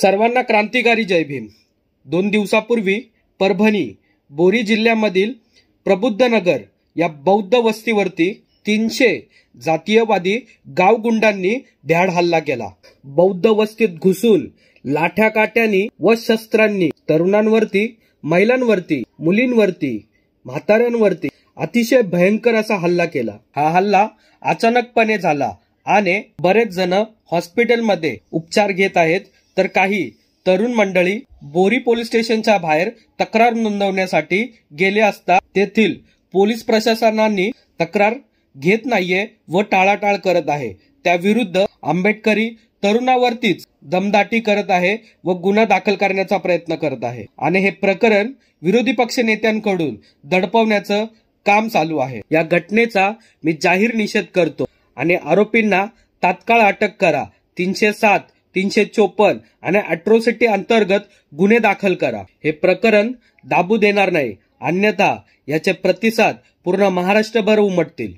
सर्वांना क्रांतिकारी जय भीम दोन दिवसापूर्वी परभणी बोरी जिल्ह्यामधील प्रबुद्धनगर या बौद्ध वस्तीवरती तीनशे जातीयवादी गावगुंडांनी ध्याड हल्ला केला बौद्ध वस्तीत घुसून लाठ्या काट्यानी व शस्त्रांनी तरुणांवरती महिलांवरती मुलींवरती म्हाताऱ्यांवरती अतिशय भयंकर असा हल्ला केला हा हल्ला अचानकपणे झाला आणि बरेच जण हॉस्पिटलमध्ये उपचार घेत आहेत तर काही तरुण मंडळी बोरी पोलीस स्टेशनच्या बाहेर तक्रार नोंदवण्यासाठी गेले असता तेथील पोलीस प्रशासनानी तक्रार घेत नाहीये व टाळाटाळ करत आहे त्याविरुद्ध आंबेडकरी तरुणावरतीच दमदाटी करत आहे व गुन्हा दाखल करण्याचा प्रयत्न करत आहे आणि हे प्रकरण विरोधी पक्ष नेत्यांकडून दडपवण्याचं काम चालू आहे या घटनेचा मी जाहीर निषेध करतो आणि आरोपींना तात्काळ अटक करा तीनशे सात तीनशे चोपन्न आणि अट्रोसिटी अंतर्गत गुन्हे दाखल करा हे प्रकरण दाबू देणार नाही अन्यथा याचे प्रतिसाद पूर्ण महाराष्ट्रभर उमटतील